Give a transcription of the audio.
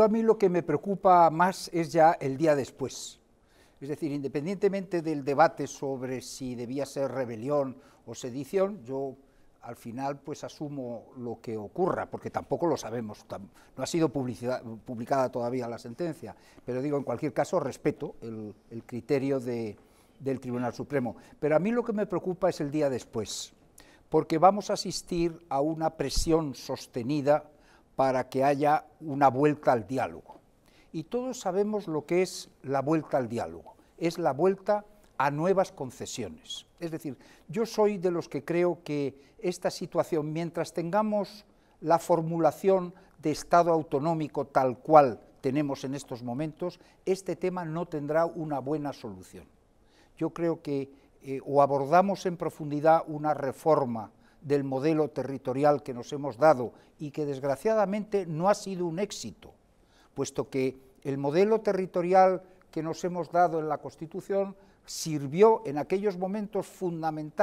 a mí lo que me preocupa más es ya el día después. Es decir, independientemente del debate sobre si debía ser rebelión o sedición, yo al final pues asumo lo que ocurra, porque tampoco lo sabemos, no ha sido publicada todavía la sentencia, pero digo, en cualquier caso, respeto el, criterio del Tribunal Supremo. Pero a mí lo que me preocupa es el día después, porque vamos a asistir a una presión sostenida para que haya una vuelta al diálogo. Y todos sabemos lo que es la vuelta al diálogo, es la vuelta a nuevas concesiones. Es decir, yo soy de los que creo que esta situación, mientras tengamos la formulación de Estado autonómico tal cual tenemos en estos momentos, este tema no tendrá una buena solución. Yo creo que eh, o abordamos en profundidad una reforma del modelo territorial que nos hemos dado y que desgraciadamente no ha sido un éxito, puesto que el modelo territorial que nos hemos dado en la Constitución sirvió en aquellos momentos fundamentales